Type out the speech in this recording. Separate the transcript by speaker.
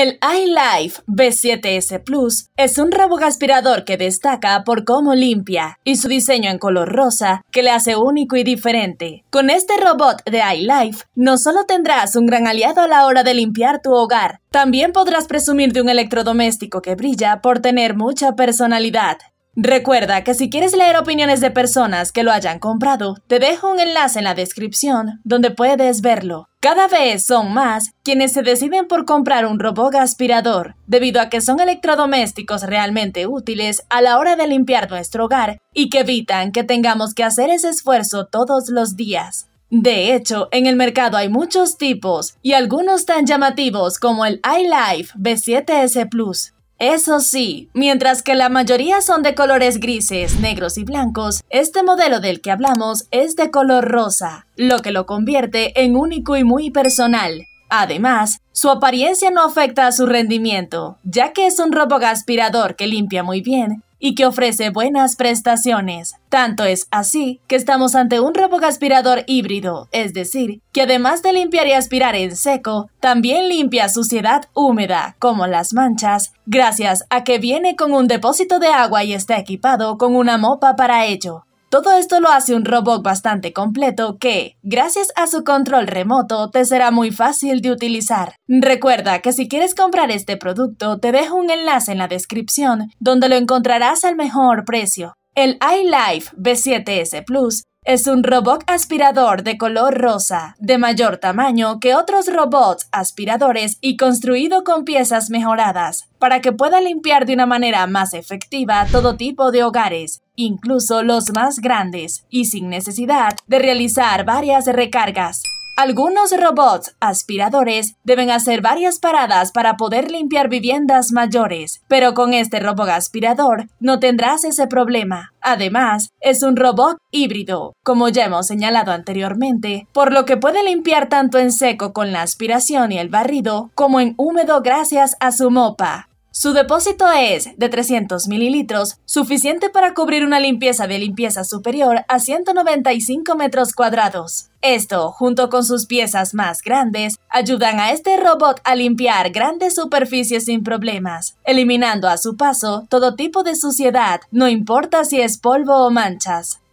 Speaker 1: El iLife B7S Plus es un robot aspirador que destaca por cómo limpia y su diseño en color rosa que le hace único y diferente. Con este robot de iLife no solo tendrás un gran aliado a la hora de limpiar tu hogar, también podrás presumir de un electrodoméstico que brilla por tener mucha personalidad. Recuerda que si quieres leer opiniones de personas que lo hayan comprado, te dejo un enlace en la descripción donde puedes verlo. Cada vez son más quienes se deciden por comprar un robot aspirador, debido a que son electrodomésticos realmente útiles a la hora de limpiar nuestro hogar y que evitan que tengamos que hacer ese esfuerzo todos los días. De hecho, en el mercado hay muchos tipos y algunos tan llamativos como el iLife b 7 s Plus, eso sí, mientras que la mayoría son de colores grises, negros y blancos, este modelo del que hablamos es de color rosa, lo que lo convierte en único y muy personal. Además, su apariencia no afecta a su rendimiento, ya que es un robot aspirador que limpia muy bien y que ofrece buenas prestaciones. Tanto es así que estamos ante un aspirador híbrido, es decir, que además de limpiar y aspirar en seco, también limpia suciedad húmeda, como las manchas, gracias a que viene con un depósito de agua y está equipado con una mopa para ello. Todo esto lo hace un robot bastante completo que, gracias a su control remoto, te será muy fácil de utilizar. Recuerda que si quieres comprar este producto, te dejo un enlace en la descripción donde lo encontrarás al mejor precio. El iLife B7S Plus es un robot aspirador de color rosa, de mayor tamaño que otros robots aspiradores y construido con piezas mejoradas, para que pueda limpiar de una manera más efectiva todo tipo de hogares, incluso los más grandes, y sin necesidad de realizar varias recargas. Algunos robots aspiradores deben hacer varias paradas para poder limpiar viviendas mayores, pero con este robot aspirador no tendrás ese problema. Además, es un robot híbrido, como ya hemos señalado anteriormente, por lo que puede limpiar tanto en seco con la aspiración y el barrido como en húmedo gracias a su mopa. Su depósito es de 300 mililitros, suficiente para cubrir una limpieza de limpieza superior a 195 metros cuadrados. Esto, junto con sus piezas más grandes, ayudan a este robot a limpiar grandes superficies sin problemas, eliminando a su paso todo tipo de suciedad, no importa si es polvo o manchas.